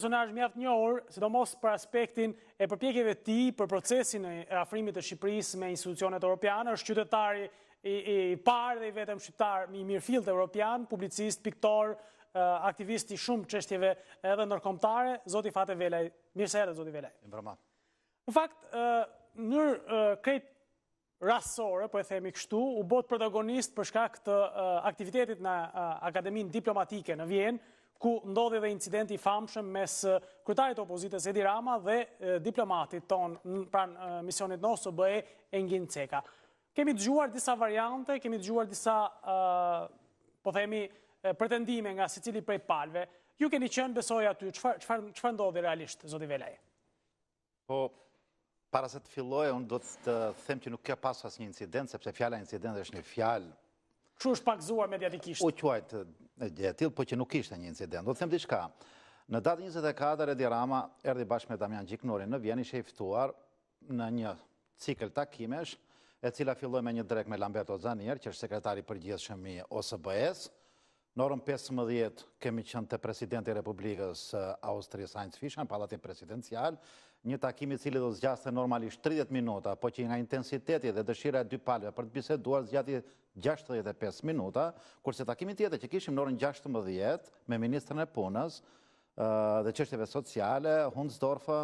personazh mjaft një orë, do mos për aspektin e përpjekjeve ti për procesin e afrimit e Shqipëris me institucionet europianë, është qytetari i parë dhe i vetëm shqiptar i mirë evropian, europianë, publicist, piktor, aktivist i shumë qështjeve edhe nërkomtare, Zoti Fate Velej, mirëse edhe Zoti Velaj. Në Në fakt, nërë krejt rasore, po e themi kështu, u bot protagonist për shka këtë aktivitetit në Akademin Diplomatike në Vienë, ku ndodhe dhe incidenti famshëm mes krytarit opozitës Edi Rama dhe diplomatit tonë pra, në pranë misionit nosë të bëhe e ceka. Kemi të gjuar disa variante, kemi të gjuar disa, po themi, pretendime nga si cili prej palve. Ju keni qënë besoj aty, që fa ndodhe realisht, zoti Velaje? Po, para se të filloje, unë do të them që nuk kjo pasu as një incident, sepse fjalla incident është një fjallë që është pakëzuar mediatikisht? U qajtë djetil, po që nuk ishte një incident. Do të themë diçka. në datë 24, Redi Rama erdi bashkë me Damjan Gjiknori në Vjeni, që eftuar në një cikl takimesh, e cila filloj me një drek me Lamberto Zanier, që është sekretari për gjithë shëmi OSBS. Në orën 15, kemi qënë të presidenti Republikës Austrijës Heinz Fischer, në palatin presidencial, një takimi cili do zgjaste normalisht 30 minuta, po që nga intensiteti dhe dëshira e dy palve për të biseduar zgjati 65 minuta, kurse takimi tjetë që kishim në orën 16 me Ministrën e Punës dhe qështjeve sociale, Hunsdorfë,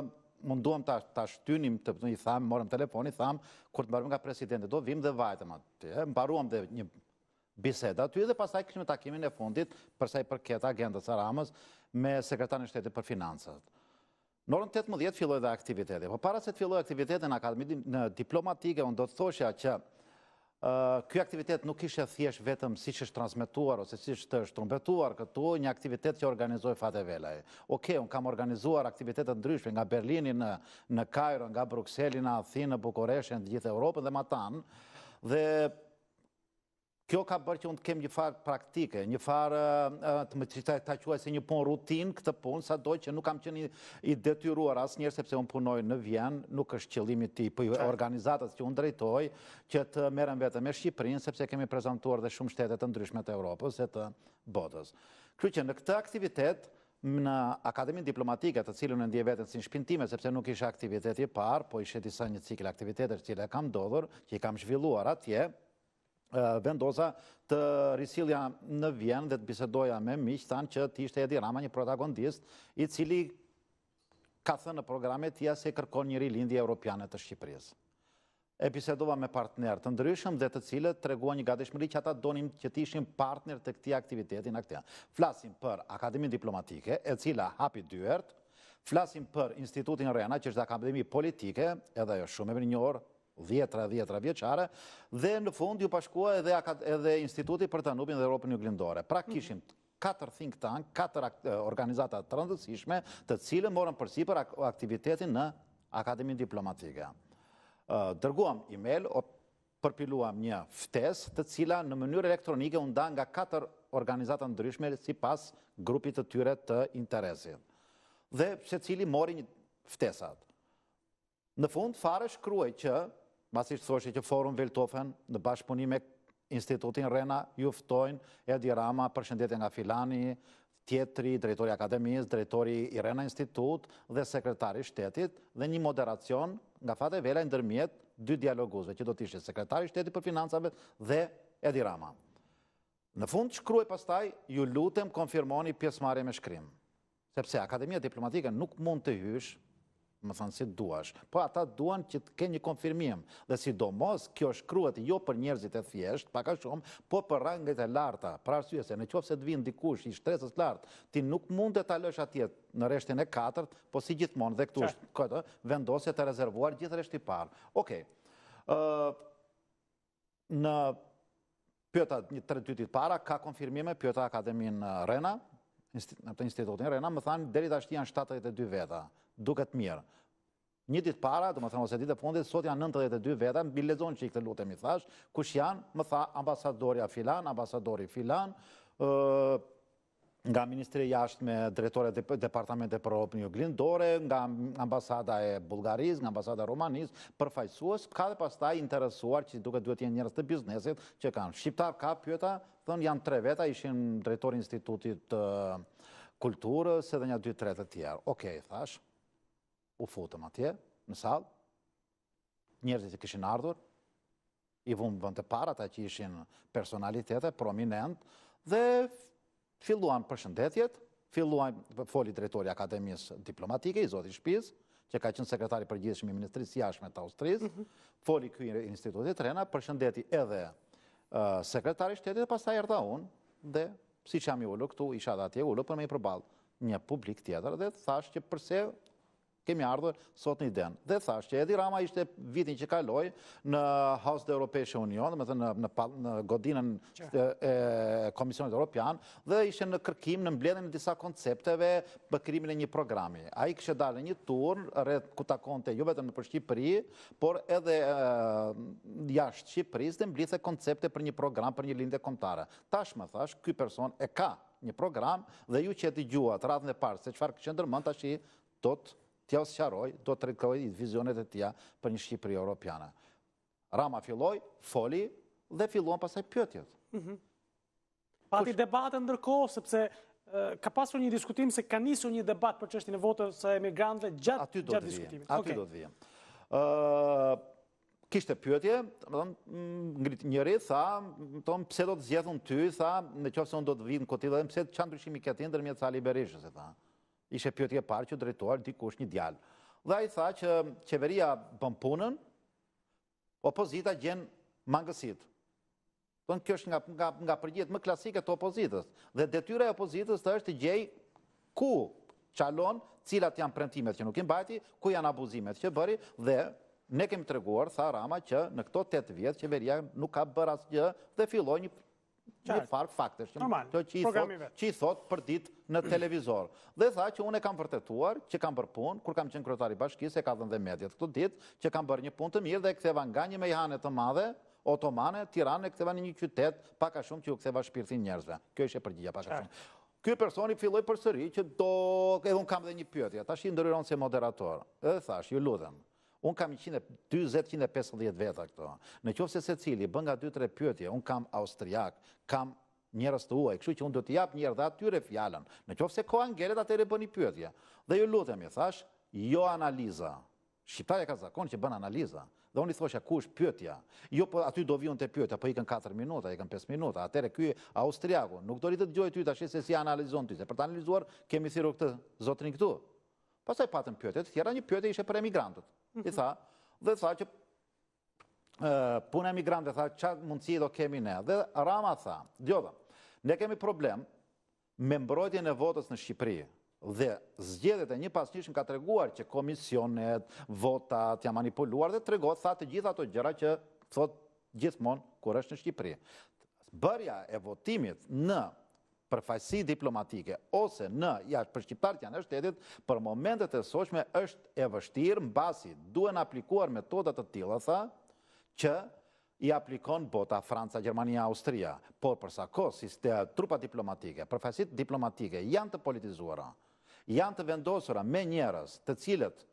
munduam të ashtynim, të i thamë, morëm i thamë, kur të mbarëm nga presidenti, do vim dhe vajtëm atë, mbaruam dhe një biseda aty dhe pasaj këshme takimin e fundit përsa i përket agendës aramës me sekretarën shtetit për finansët. Në orën 18 filloj dhe aktivitetet. Po para se të filloj aktivitetet në akademitin në diplomatike, unë do të thosha që kjo aktivitet nuk ishe thjesht vetëm si që është transmituar ose si që të është trumbetuar këtu një aktivitet që organizoj e velaj. Oke, unë kam organizuar aktivitetet ndryshme nga Berlini në Kajro, nga Bruxelli, në Athinë, në Bukoreshe, në gjithë Europën dhe Matanë, dhe Kjo ka bërë që unë të kemë një farë praktike, një farë të më qitaj të quaj se një punë rutinë këtë punë, sa doj që nuk kam qeni i detyruar asë njërë, sepse unë punoj në Vjenë, nuk është qëllimi ti, për po organizatët që unë drejtoj, që të merem vetë me Shqiprinë, sepse kemi prezentuar dhe shumë shtetet të ndryshmet e Europës e të botës. Kjo që në këtë aktivitet, në Akademin Diplomatike, të cilën e ndje vetën si në shpintime, sepse nuk isha aktivitet i parë, po ishe disa një cikl aktivitetet që i kam dodhur, që i kam zhvilluar atje, vendosa të risilja në vjen dhe të bisedoja me miqë, thanë që ti ishte Edi Rama një protagonist, i cili ka thënë në programet tja se kërkon njëri lindje europianet të Shqipërisë. E bisedova me partner të ndryshëm dhe të cilët të regua një shmëri që ata donim që ti ishim partner të këti aktivitetin aktian. Flasim për Akademin Diplomatike, e cila hapi dyërt, flasim për Institutin Rena, që është akademi politike, edhe jo shumë e më një orë, vjetra, vjetra, vjeqare, dhe në fund ju pashkua edhe Institutit për Danubin dhe Europën një glindore. Pra mhm. kishim 4 think tank, 4 organizatat të rëndësishme, të cilë morën përsi për aktivitetin në Akademin Diplomatike. Dërguam e-mail, përpiluam një ftes, të cila në mënyrë elektronike unë da nga 4 organizatat ndryshme si pas grupit të tyre të interesit. Dhe se cili mori një ftesat. Në fund, fare shkruaj që Basi që thoshe që forum Veltofen në bashkëpunim me institutin Rena juftojnë Edi Rama, përshëndetje nga Filani, tjetëri, drejtori akademis, drejtori i Rena Institut dhe sekretari shtetit dhe një moderacion nga e vela i ndërmjet dy dialoguzve që do të ishte sekretari shtetit për financave dhe Edi Rama. Në fund, shkru e pastaj, ju lutem konfirmoni pjesmarje me shkrim. Sepse Akademia Diplomatike nuk mund të hysh më thënë si duash, po ata duan që të ke një konfirmim, dhe si do mos, kjo është jo për njerëzit e thjesht, paka shumë, po për rangët e larta, pra arsye se në qofë se të vinë dikush i shtresës lartë, ti nuk mund të talësh atjet në reshtin e katërt, po si gjithmonë dhe këtu është këtë, vendosje të rezervuar gjithë reshti parë. Okej. në pjota një para, ka konfirmime pjota Akademin Rena, në të institutin Rena, më thanë, deri të ashtë janë 72 veta duket mirë. Një ditë para, të më thënë ose ditë e fundit, sot janë 92 veta, në bilezon që i këtë lutemi thash, kush janë, më tha ambasadorja filan, ambasadori filan, nga Ministri jashtë me Drejtore Departamente për Europë një glindore, nga ambasada e Bulgaris, nga ambasada Romanis, përfajsuës, ka dhe pastaj interesuar që duke duhet jenë njërës të biznesit që kanë. Shqiptar ka pjëta, thënë janë tre veta, ishin drejtori Institutit Kulturës edhe një dy tretë tjerë. Okej, thashë u futëm atje, në salë, njerëzit i këshin ardhur, i vëmë vënd të para ta që ishin personalitete, prominent, dhe filluan përshëndetjet, filluan foli drejtori Akademis Diplomatike, i Zotit Shpiz, që ka qënë sekretari përgjithshme i Ministrisë jashme të Austrisë, mhm. foli këjnë institutit të rena, përshëndeti edhe sekretari shtetit, pas ta erda unë, dhe si që jam i ullu këtu, isha dhe atje ullu, për me i përbalë një publik tjetër, dhe thash që përse kemi ardhur sot një den. Dhe thash që Edi Rama ishte vitin që kaloi në House of the Union, dhe me thënë në, në, godinën e, Komisionit Europian, dhe ishte në kërkim në mbledhen në disa koncepteve për krimin e një programi. A i kështë dalë një tur, red ku takonte të jo jubetën në për Shqipëri, por edhe jashtë Shqipëris dhe e koncepte për një program, për një lindje komptare. Tash më thash, këj person e ka një program dhe ju që e të gjuat, e parë, se qëfar këshë ndërmën, tash i do të tja së qaroj, do të rekoj i vizionet e tja për një Shqipëri Europiana. Rama filloj, foli, dhe fillon pasaj pjotjet. Mhm. Pati debatë ndërkohë, sepse ka pasur një diskutim se ka nisur një debatë për është e votës e emigrantëve gjatë diskutimit. Aty do të vijem. Kishte pjotje, mm, njëri tha, pse do të zjetën ty, tha, në qofë se unë do të vijem koti, dhe, pse të qanë të shimi këti ndërmjetë sa berishës e tha ishe pjotje parë që drejtuar dikush një djalë. Dhe a i tha që qeveria bën punën, opozita gjenë mangësit. Dhe po në kjo është nga përgjit më klasike të opozitës. Dhe detyra e opozitës të është të gjej ku qalon cilat janë premtimet që nuk im bajti, ku janë abuzimet që bëri dhe ne kemi të reguar, tha Rama, që në këto 8 vjetë qeveria nuk ka bërë gjë dhe filloj një një farë faktës, të që i thot për dit në televizor. Dhe tha që unë e kam vërtetuar, që kam për pun, kur kam qenë kryetari bashkis, e ka dhënë dhe medjet këtu dit, që kam bërë një pun të mirë dhe e këtheva nga një mejhane të madhe, otomane, tiranë, e këtheva një qytet paka shumë që u këtheva shpirtin njerëzve. Kjo ishe përgjigja paka shumë. Ky personi filloj për sëri që do... edhe unë kam dhe një pyotja, ta shi ndëryron se moderator. Dhe thash, ju ludhen, Unë kam 120-150 veta këto. Në qofë se se cili, bën nga 2-3 pjëtje, unë kam austriak, kam njërës të uaj, këshu që unë do të japë njërë dhe atyre fjallën. Në qofë se koha ngellet, atyre bën i pjëtje. Dhe ju lutëm, ju thash, jo analiza. Shqiptarja ka zakon që bën analiza. Dhe unë i thosha, ku është pjëtja? Jo, po aty do vion të pjëtja, po i kën 4 minuta, i kën 5 minuta. Atyre kjoj austriaku, nuk do rritë të se si analizon Se për të analizuar, kemi zotrin këtu. Pasaj patën pjëtja, tjera një pjëtja ishe për emigrantët i tha, dhe tha që punë e migrante, tha, qa mundësi do kemi ne. Dhe Rama tha, djodha, ne kemi problem me mbrojtjen e votës në Shqipëri, dhe zgjedhet e një pas njëshmë ka të reguar që komisionet, votat, ja manipuluar, dhe të reguar, tha, të gjitha të gjera që thot gjithmonë kur është në Shqipëri. Bërja e votimit në përfajsi diplomatike, ose në jashtë për Shqiptarët janë e shtetit, për momentet e soqme është e vështirë në basi duen aplikuar metodat të tila, tha, që i aplikon bota Franca, Gjermania, Austria. Por përsa ko, si të trupa diplomatike, përfajsit diplomatike janë të politizuara, janë të vendosura me njerës të cilët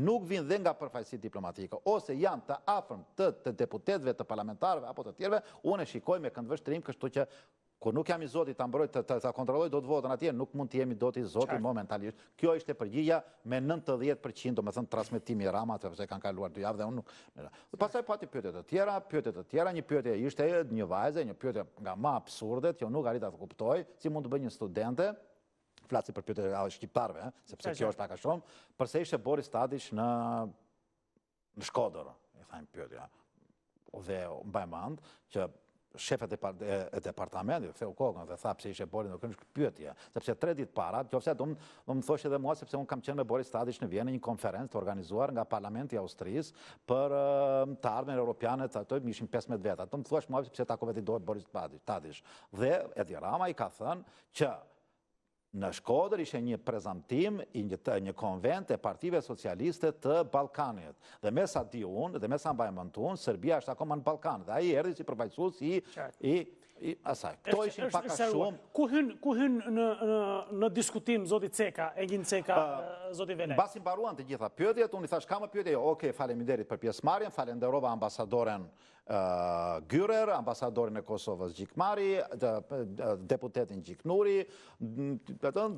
nuk vinë dhe nga përfajsi diplomatike, ose janë të afërm të deputetve, të parlamentarve, apo të tjerve, unë e shikoj me këndvështrim kështu që Kër nuk jam i zotit të ambrojt të kontroloj, do të votën atje, nuk mund të jemi do të i zotit momentalisht. Kjo ishte përgjigja me 90% dhe me thënë transmitimi rama përse kanë kaluar dy javë dhe unë nuk... Pasaj pati pjotet të tjera, pjotet të tjera, një pjotet e ishte një vajze, një pjotet nga ma absurdet, jo nuk arita të kuptoj, si mund të bëjnë një studente, flaci për pjotet e alë shqiptarve, eh, sepse kjo është paka shumë, përse ishte bori statisht në Shkodër, i thajnë pjotet, dhe mbaj mandë, që shefet e departamentit, theu kokën dhe tha pëse ishe bori në kërën shkëpjëtje, sepse tre ditë para, të ofse do më thoshe dhe mua, sepse unë kam qenë me Boris Tadish në vjene një konferencë të organizuar nga Parlamenti Austrisë për të ardhme në Europiane, të atoj më ishim 15 vetë, ato më thoshe mua, sepse takove të i dojë Boris Tadish. dhe Edi Rama i ka thënë që në Shkodër ishe një prezentim një konvent e partive socialiste të Balkanit. Dhe me sa di unë, dhe me sa të unë, Serbia është akoma në Balkan, dhe a i erdi si përfajsu i asaj. Këto ishin paka shumë. Ku hyn në diskutim Zoti Ceka, Egin Ceka, Zoti Velej? Basin baruan të gjitha pjotjet, unë i thash kamë jo, oke, faleminderit për pjesmarjen, falenderova ambasadoren Gyrer, ambasadorin e Kosovës Gjikmari, deputetin Gjiknuri,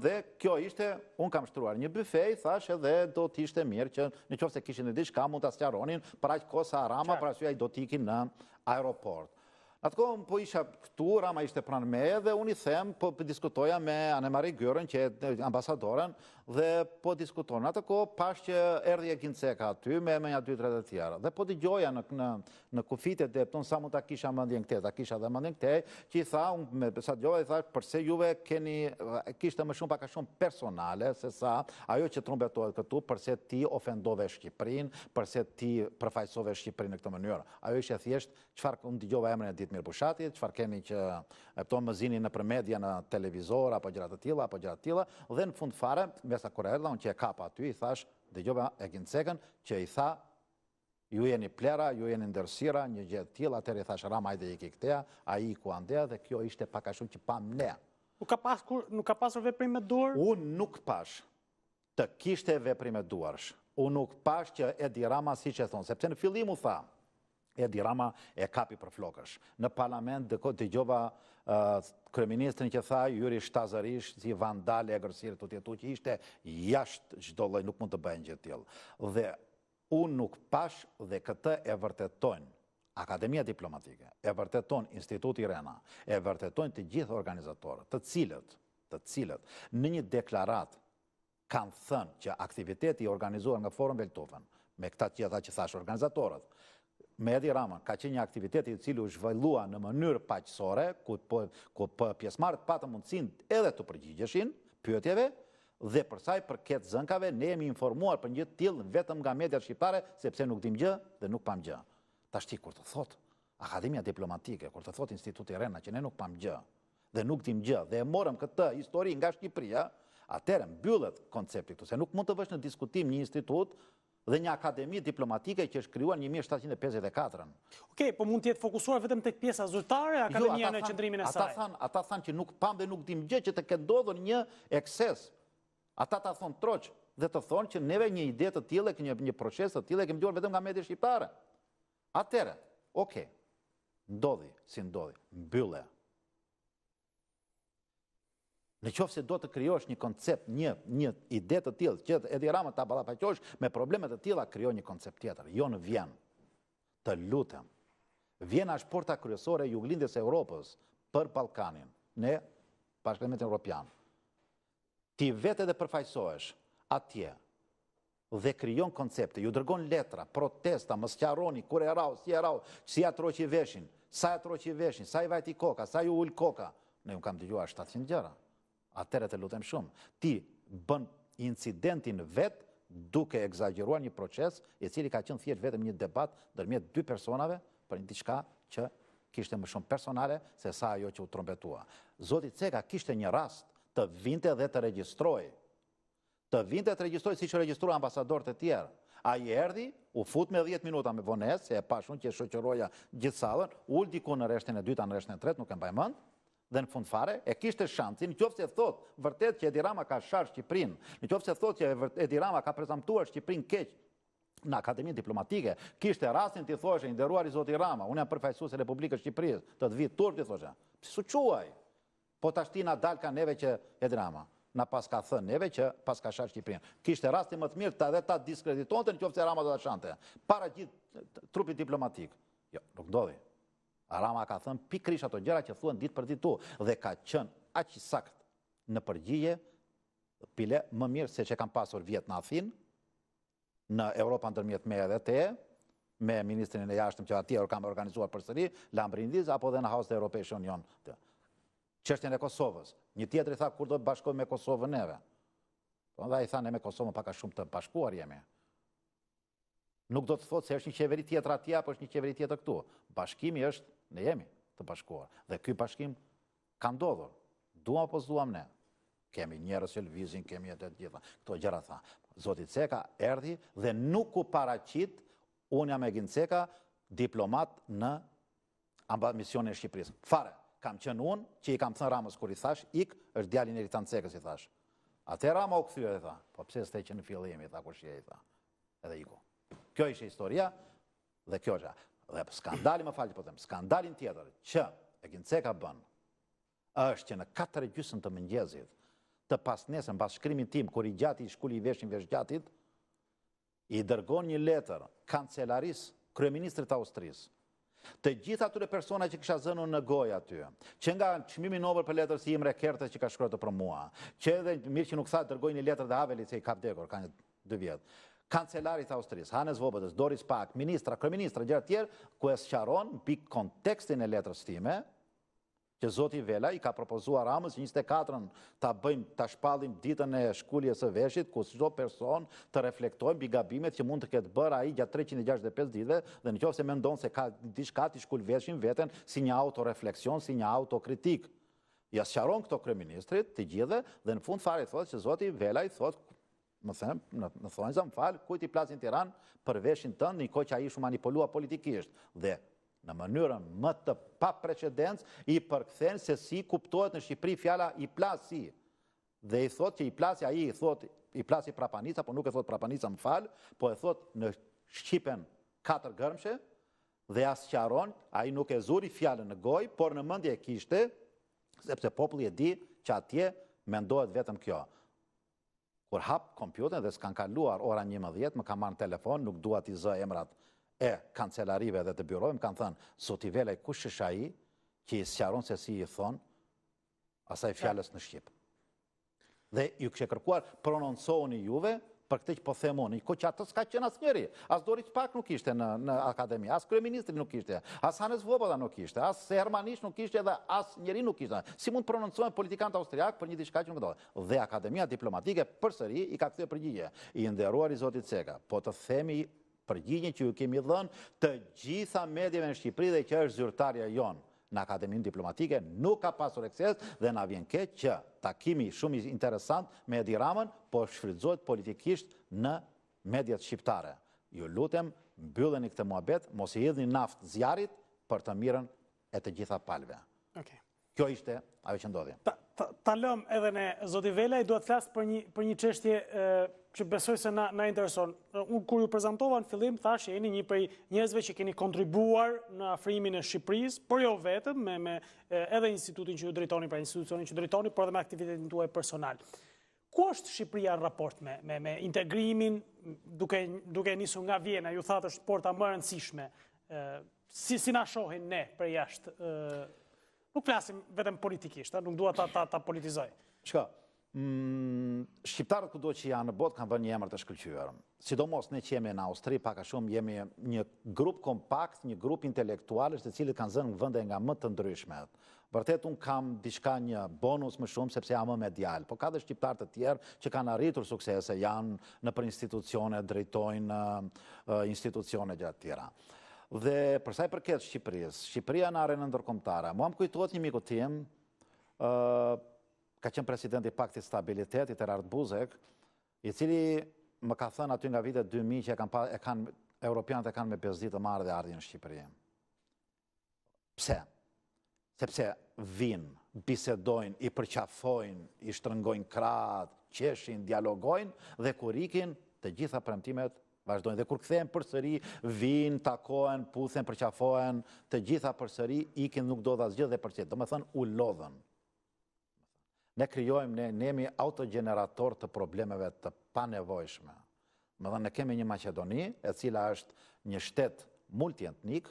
dhe kjo ishte, unë kam shtruar një bëfej, thash dhe do t'ishte mirë që në qofë se kishin e dishka, mund qaronin pra që kosa rama, pra që ja i do t'ikin në aeroport. Atë kohën po isha këtu, Rama ishte pranë me, dhe unë i them, po diskutoja me Anemari Gjërën, që e ambasadoren, dhe po diskuton. Atë ko, pash që erdhë e kinceka aty, me me nja 2-3 dhe tjera. Dhe po të gjoja në, në, në kufitet dhe sa mund ta kisha mëndjen këte, ta kisha dhe mëndjen këte, që i tha, unë me pësa gjoja, i tha, përse juve keni, kishte më shumë paka shumë personale, se sa, ajo që trumbetohet këtu, përse ti ofendove Shqiprin, përse ti përfajsove Shqiprin në këtë mënyrë. Ajo ishe thjesht, qëfar unë të gjoja emre në ditë mirë pushatit, qëfar kemi që e pëton më zini në përmedja në televizor, apo gjëratë tila, apo gjëratë tila, dhe në fund fare, me kërkesa kërë erda, unë që e kapa aty, i thash, dhe gjoba e cekën që i tha, ju jeni plera, ju jeni ndërsira, një gjithë tjil, atër i thash, rama i dhe i kiktea, a i ku dhe kjo ishte paka shumë që pa mnea. Nuk ka pasur veprim e duar? Unë nuk pash të kishte veprim e duar. Unë nuk pash që Edi Rama si që thonë, sepse në fillim u tha, Edi Rama e kapi për flokësh. Në parlament dhe gjoba kërëministrin që tha, juri shtazërish, si vandale, agresirë, të tjetu që ishte, jashtë gjdo loj, nuk mund të bëjnë gjithë tjilë. Dhe unë nuk pash dhe këtë e vërtetojnë Akademia Diplomatike, e vërtetojnë Instituti Rena, e vërtetojnë të gjithë organizatorët, të cilët, të cilët, në një deklarat kanë thënë që aktiviteti organizuar nga Forum Veltofen, me këta që që thashë organizatorët, me Edi Rama ka qenë një aktivitet i u zhvajlua në mënyrë paqësore, ku po, po pjesmarët patë mundësin edhe të përgjigjeshin pyetjeve, dhe përsaj për ketë zënkave, ne jemi informuar për një tjilë vetëm nga mediat shqipare, sepse nuk dim gjë dhe nuk pam gjë. Ta shti, kur të thot, akademia diplomatike, kur të thot institutit rena, që ne nuk pam gjë dhe nuk dim gjë, dhe e morëm këtë histori nga Shqipria, atërem byllet konceptit, se nuk mund të vësh në diskutim një institut dhe një akademi diplomatike që është kryuar një 1754-ën. Okej, po mund tjetë fokusuar vetëm të këpjesa zërtare, jo, akademia në qëndrimin e saj. Ata thanë që nuk pam dhe nuk dim gjë që të këndodhën një ekses. Ata ta thonë troqë dhe të thonë që neve një ide të tjile, një proces të tjile, e mdojnë vetëm nga medje shqiptare. Atere, okej, ndodhi, si ndodhi, bëlle, Në qofë se do të kryosh një koncept, një ide të tjilë, që edhe i ramët të abala me problemet të a kryo një koncept tjetër. Jo në vjenë, të lutëm. Vjena është porta kryesore juglindis Europës për Balkanin, në pashkëllimit e Europian. Ti vete dhe përfajsoesh atje dhe kryon koncepte, ju dërgon letra, protesta, mësqaroni, kure rau, si e rau, si atro që i veshin, sa atro që i veshin, sa i vajti koka, sa ju ull koka, ne ju kam të gjua 700 gjera. Atere të lutem shumë, ti bën incidentin vetë duke egzageruar një proces i cili ka qënë thjesht vetëm një debat dërmjet dy personave për një diçka që kishte më shumë personale se sa ajo që u trombetua. Zotit Ceka kishte një rast të vinte dhe të registroj, të vinte të registroj si që registrua ambasador të tjerë. A i erdi, u fut me 10 minuta me vones, se e pashun që e shoqëroja gjithë salën, ull ku në reshtën e dyta, në reshtën e tretë, nuk e mbajmënë, dhe në fundfare e kishte e shanti, në qofë se thotë, vërtet që Edi Rama ka shar Shqiprin, në qofë se thot thotë që Edi Rama ka prezentuar Shqiprin keqë, në Akademinë Diplomatike, kishte rastin të i thoshe, i nderuar i Zoti Rama, unë jam përfajsu se Republikës Shqipëriz, të të vitë turë të i thoshe, pësë su quaj, po të ashti dal dalë ka neve që Edirama, drama, në pas ka thënë neve që pas ka shash kishte rastin më të mirë, të edhe ta diskreditonë në qoftë se Rama do të shante, para gjithë trupit diplomatik, jo, nuk ndodhi, Rama ka thënë pikrish ato gjera që thuan ditë për ditë tu, dhe ka qënë aqisakt sakt në përgjigje, pile më mirë se që kam pasur vjetë në Athin, në Europa në tërmjet me e dhe te, me ministrin e jashtëm që ati e orë kam organizuar për sëri, Lambrindiz apo dhe në haus të Europej Union. të. Qështjën e Kosovës, një tjetëri tha kur do të bashkoj me Kosovë neve. Po, dhe i tha ne me Kosovë më paka shumë të bashkuar jemi nuk do të thotë se është një qeveri tjetër atje, apo është një qeveri tjetër këtu. Bashkimi është, ne jemi të bashkuar. Dhe ky bashkim ka ndodhur. Duam apo s'duam ne. Kemi njerëz që lvizin, kemi atë të gjitha. Kto gjëra tha. Zoti Ceka erdhi dhe nuk u paraqit unë jam Egin Ceka, diplomat në ambasadën mision e Shqipërisë. Fare, kam qenë unë që i kam thënë Ramës kur i thash, ik, është djalin e Ritan Cekës i thash. Atë Rama u kthye dhe tha, po pse s'te që në fillim i tha kur shihej tha. Edhe iku. Kjo ishe historia dhe kjo është. Dhe skandali më falë të potëm, skandalin tjetër që e kënë ka bënë, është që në katër e gjysën të mëngjezit, të pas nesën, pas shkrymin tim, kur i gjati i shkulli i veshtin vesh gjatit, i dërgon një letër, kancelaris, kryeministrit të Austrisë, të gjitha të persona që kësha zënu në goja të që nga në nobel në për letër si imre kertës që ka shkrytë për mua, që edhe mirë që nuk tha të dërgoj një letër dhe avelit se i kapdekor, ka një dë vjetë, kancelarit Austrisë, Hanes Vobëtës, Doris Pak, ministra, kërministra, gjërë tjerë, ku e sëqaron në pikë kontekstin e letrës time, që Zoti Vela i ka propozuar Ramës 24-ën të bëjmë të shpallim ditën e shkulljes së veshit, ku së gjopë person të reflektojmë për gabimet që mund të këtë bërë aji gjatë 365 ditëve, dhe në qofë se me ndonë se ka di të shkull veshin vetën si një autorefleksion, si një autokritik. Ja së qaron këto kreministrit të gjithë dhe në fund fare i thotë që Zoti Vela i thotë më thëmë, në, në thonjë zëmë falë, i plasin tiran për veshin të në një koj që a shumë manipulua politikisht, dhe në mënyrën më të pa precedens, i përkëthen se si kuptohet në Shqipëri fjala i plasi, dhe i thot që i plasi a i, i thot i plasi prapanica, po nuk e thot prapanica më falë, po e thot në Shqipen 4 gërmëshe, dhe asë qaron, a i nuk e zuri fjallën në goj, por në mëndje e kishte, sepse populli e di që atje mendohet vetëm kjo kur hap kompjuterin dhe s'kan kaluar ora 11, më ka marrë telefon, nuk dua ti zë emrat e kancelarive dhe të byrojë, më kanë thënë, sot i velej kush është ai që i sqaron se si i thon asaj fjalës në shqip. Dhe ju kishë kërkuar prononcohuni juve për këtë që po themoni, ko që atës ka qenë asë njëri, asë Dorit Pak nuk ishte në akademi, asë Kryeministri nuk ishte, asë Hanes Voboda nuk ishte, asë Hermanish nuk ishte dhe asë njëri nuk ishte. Si mund prononcojnë politikantë austriak për një dishka që nuk dohe? Dhe akademia diplomatike për sëri i ka këtë përgjigje, i nderuar i Zotit Cega, po të themi përgjigje që ju kemi dhënë të gjitha medjeve në Shqipëri dhe që është zyrtarja jonë në akademin diplomatike, nuk ka pasur ekses dhe në avjen ke që takimi shumë interesant me Edi Ramën, po shfridzojt politikisht në mediat shqiptare. Ju lutem, mbyllën i këtë muabet, mos i idhni naftë zjarit për të mirën e të gjitha palve. Kjo ishte, ajo që ndodhje. Talëm edhe në Zotivela, i duhet flasë për një qështje që besoj se na, na intereson. Unë kur ju prezentova në fillim, që jeni një prej njëzve që keni kontribuar në afrimin e Shqipëris, por jo vetëm me, me edhe institutin që ju drejtoni, pra institucionin që drejtoni, por edhe me aktivitetin tuaj personal. Ku është Shqipëria në raport me, me, me integrimin, duke, duke njësu nga Vjena, ju thatë është porta më rëndësishme, si, si na shohin ne për jashtë, nuk flasim vetëm politikisht, a, nuk duha ta, ta, ta politizoj. Shka, Mm, shqiptarët këdo që janë në botë kanë vënë një emër të shkëllqyërëm. Sidomos ne që jemi në Austri, paka shumë jemi një grup kompakt, një grup intelektualisht të cilët kanë zënë në vënde nga më të ndryshmet. Vërtet unë kam diçka një bonus më shumë sepse jam më medial, po ka dhe shqiptarë të tjerë që kanë arritur suksese, janë në për institucione, drejtojnë institucione gjatë tjera. Dhe përsa i përket Shqipëris, Shqipëria në arenë ndërkomtara, mua kujtuat një miku tim, ka qenë presidenti paktit stabilitetit e rartë buzek, i cili më ka thënë aty nga vitet 2000 që e kanë, kanë, Europianët e kanë me bezdit të marrë dhe në Shqipëri. Pse? Sepse vinë, bisedojnë, i përqafojnë, i shtrëngojnë kratë, qeshin, dialogojnë dhe kur ikin të gjitha premtimet vazhdojnë. Dhe kur këthejnë për sëri, vinë, takojnë, puthen, përqafojnë, të gjitha për sëri, ikin nuk do dhe asgjë dhe përqetë. Do me thënë, u Ne kryojmë, ne jemi autogenerator të problemeve të panevojshme. Më dhe ne kemi një Macedoni, e cila është një shtetë multientnik,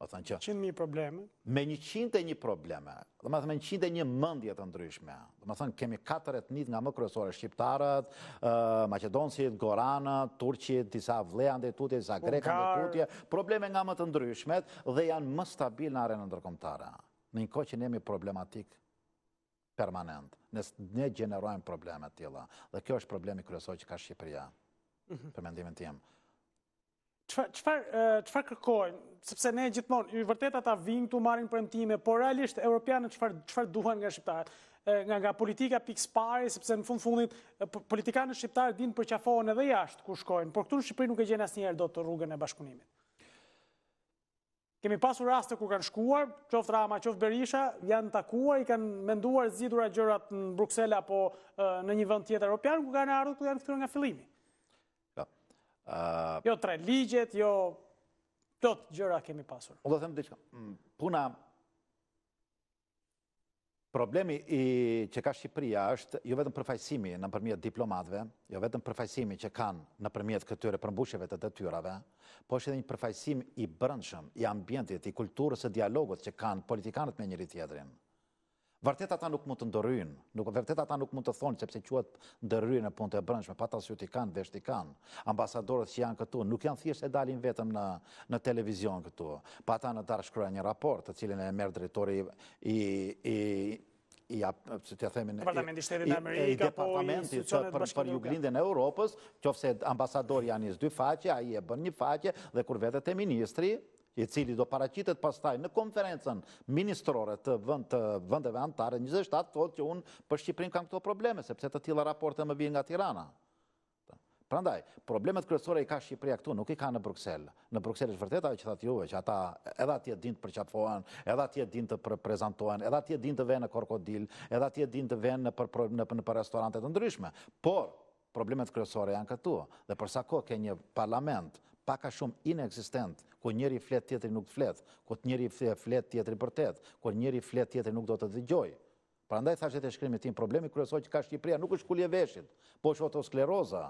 më thënë që... 100.000 probleme. Me një qinte një probleme, dhe më thënë me një qinte një mëndje të ndryshme. Dhe më thënë kemi 4 etnit nga më kërësore, Shqiptarët, Macedonësit, Goranët, Turqit, disa vlejande të tutje, disa greka, të tutje, probleme nga më të ndryshmet dhe janë më stabil në arenë ndërkomtara. Në një ko që ne jemi problematik permanent. Ne ne gjenerojnë probleme të tilla dhe kjo është problemi kryesor që ka Shqipëria. Mhm. Për mendimin tim. Çfarë çfarë kërkojnë? Sepse ne gjithmonë i vërtet ata vinë tu marrin premtime, por realisht europianët çfarë çfarë duan nga shqiptarët? nga nga politika pikës pari, sepse në fund fundit po, politikanët shqiptarë për përqafohen edhe jashtë ku shkojnë, por këtu në Shqipëri nuk e gjen asnjëherë dot rrugën e bashkëpunimit. Kemi pasur raste kur kanë shkuar, qoftë Rama, qoftë Berisha, janë takuar, i kanë menduar zgjidhura gjërat në Bruxelles, apo në një vend tjetër europian ku kanë ardhur ku janë këtu nga fillimi. Jo. jo tre ligjet, jo plot gjëra kemi pasur. Do të them diçka. Mm, puna Problemi i që ka Shqipëria është jo vetëm përfajsimi në përmjet diplomatve, jo vetëm përfajsimi që kanë në përmjet këtyre përmbusheve të të tyrave, po është edhe një përfajsim i brëndshëm, i ambientit, i kulturës e dialogut që kanë politikanët me njëri tjetërin. Vërtet ata nuk mund të ndërryjnë, nuk vërtet ata nuk mund të thonë sepse quhet ndërryjen e punëve brendshme, pa tasyut i kanë, vesh i kanë. Ambasadorët që janë këtu nuk janë thjesht e dalin vetëm në në televizion këtu, pa ata në darkë shkruajnë një raport, të cilin e merr drejtori i i, i ja, si departamenti shtetit departamenti për për juglindjen e Europës, qofse ambasadori janë në dy faqe, ai e bën një faqe dhe kur vetët e ministri, i cili do paracitet pastaj në konferencen ministrore të vëndeve antare 27, thot që unë për Shqiprin kam këto probleme, sepse të tila raporte më bje nga Tirana. Prandaj, problemet kërësore i ka Shqipria këtu, nuk i ka në Bruxelles. Në Bruxelles është vërteta e që thatë juve, që ata edhe atje din të përqafohen, edhe atje din të prezentohen, edhe atje din të venë në korkodil, edhe atje din të venë në për restorantet ndryshme. Por, problemet kërësore janë këtu, dhe përsa ko ke një parlament paka shumë inexistent ku njëri flet tjetëri nuk të flet, ku njëri flet tjetëri për tët, ku njëri flet tjetëri nuk do të dhigjoj. Pra ndaj thashtet e shkrimi tim, problemi kryesor që ka Shqipria nuk është kulje veshit, po është otoskleroza.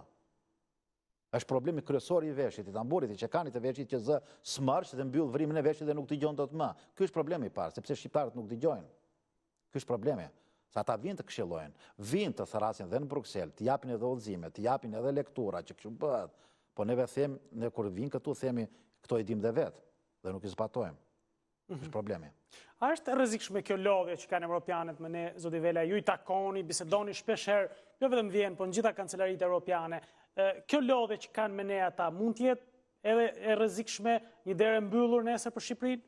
është problemi kryesor i veshit, i tamburit, i qekanit e veshit që zë smërsh dhe mbyllë vrimin e veshit dhe nuk të gjonë do të më. Ky është problemi i parë, sepse Shqiparët nuk të gjojnë. Ky është problemi. Sa ata vinë të këshilojnë, vinë të thrasin dhe në Bruxelles, të japin edhe odzime, të japin edhe lektura që këshu bëhet. Po neve themë, ne kur vinë këtu, themi, këto e dim dhe vetë, dhe nuk i zbatojmë. Mhm. është problemi. A është rëzikshme kjo lodhje që kanë Europianet me ne, Zodi Vela, ju i takoni, bisedoni shpesher, jo vedhe vjen, vjenë, po në gjitha kancelarit e Europiane, kjo lodhje që kanë me ne ata, mund tjetë edhe e rëzikshme një dere mbyllur nëse për Shqiprin?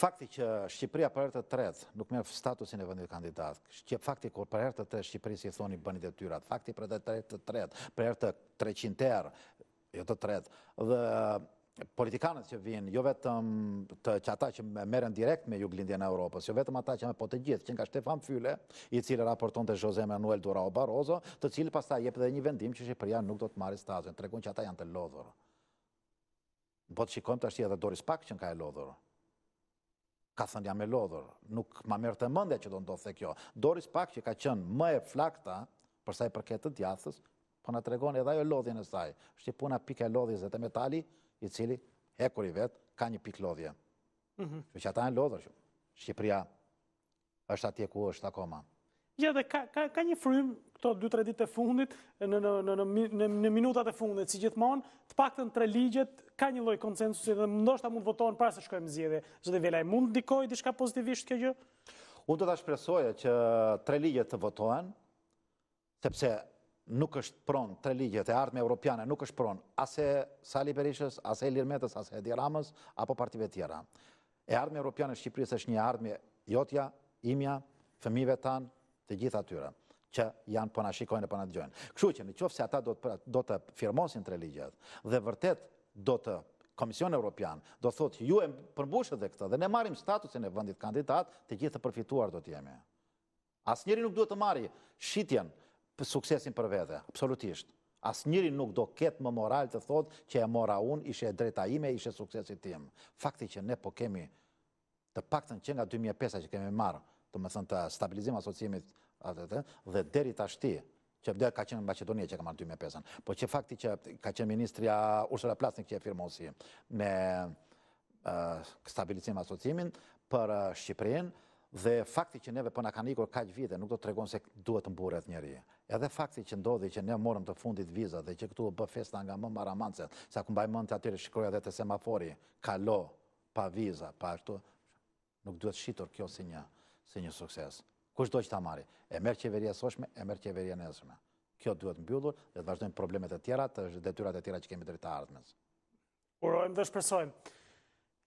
Fakti që Shqipëria për herë të tretë nuk merë statusin e vendit kandidat, fakti kur për herë të tretë Shqipërisë i thoni bëni e tyrat, fakti për të tretë, për herë të 300 jo të tretë, dhe politikanët që vinë, jo vetëm të që ata që meren direkt me juglindjen e Europës, jo vetëm ata që me potë gjithë, që nga Stefan Fyle, i cilë raporton të Jose Manuel Durao Barozo, të cilë pas ta jep dhe një vendim që Shqipëria nuk do të marrë stazën, të regun që ata janë të lodhur. Po të shikojmë të i edhe Doris Pak që nga e lodhur. Ka thënë jam e lodhur, nuk ma mërë të mëndja që do ndodhë dhe kjo. Doris Pak që ka qënë më e flakta, përsa i përket të djathës, po nga të edhe ajo lodhjen e saj. Shqipuna e lodhjes dhe të metali, i cili kur i vetë ka një pik lodhje. Mm -hmm. Që ata e lodhër, Shqipëria është atje ku është akoma. Ja, dhe ka, ka, ka një frymë këto 2-3 ditë e fundit, në, në, në, në, minutat e fundit, si gjithmonë, të pak të në tre ligjet, ka një loj konsensusi dhe mundoshta mund votohen pra se shkojmë zjedhe. Zëdhe Velaj, mund të dikoj diska pozitivisht kjo gjë? Unë të ta shpresoja që tre ligjet të votohen, sepse nuk është pronë, tre ligjet e ardhme europiane nuk është pronë, ase Sali Berishës, ase Elir Metës, ase Edi Ramës, apo partive tjera. E ardhme europiane Shqipërisë është një ardhme jotja, imja, fëmive tanë, të gjitha tyre, që janë përna po shikojnë e përna po të gjojnë. Këshu që në qofë se ata do të firmosin tre ligjet, dhe vërtet do të Komision Europian, do thotë që ju e përbushët dhe këtë, dhe ne marim statusin e vëndit kandidat, të gjithë të përfituar do t'jemi. Asë njeri nuk duhet të marri shqitjen suksesin për vete, absolutisht. Asë njëri nuk do ketë më moral të thotë që e mora unë, ishe e drejta ime, ishe suksesit tim. Fakti që ne po kemi të pakten që nga 2005-a që kemi marë, të më thënë të stabilizim asociimit, dhe deri të ashti, që dhe ka qenë në Macedonia që ka marë 2005-an, po që fakti që ka qenë Ministria Ursula Platin që e firmosi me stabilizim asociimin për Shqiprinë, dhe fakti që neve përna po kanë ikur kaq vite nuk do të tregon se duhet të mburet njëri edhe fakti që ndodhi që ne morëm të fundit vizat dhe që këtu bë festa nga më maramancet, sa ku mbaj mënd të atyre shikroja dhe të semafori, kalo, pa vizat, pa ashtu, nuk duhet shqitur kjo si një, si një sukses. Kusht do që ta mari? E merë qeveria soshme, e merë qeveria nesme. Kjo duhet mbyllur dhe të vazhdojmë problemet e tjera, të detyrat e tjera që kemi drita ardhmes. Urojmë dhe shpresojmë.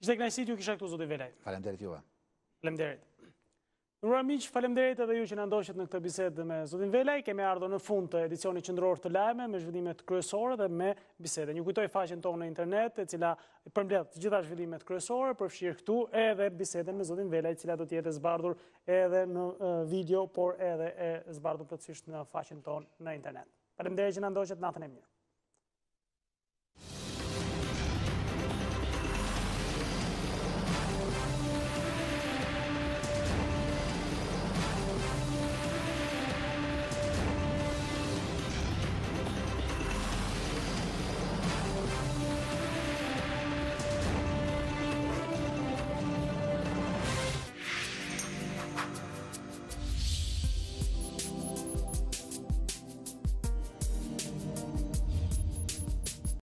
Zdek në i si t'ju kisha këtu, zotin Velej. Falem derit juve. Falem derit. Nërëra miqë, falemderit edhe ju që në ndoshet në këtë biset dhe me Zotin Velej, kemi ardo në fund të edicioni qëndror të lajme, me zhvillimet kryesore dhe me biset. Një kujtoj faqen tonë në internet, e cila përmbledh të gjitha zhvillimet kryesore, përfshirë këtu edhe biseten me Zudin Velej, cila do tjetë e zbardur edhe në video, por edhe e zbardur përcisht në faqen tonë në internet. Falemderit që në ndoshet, natën e mjërë.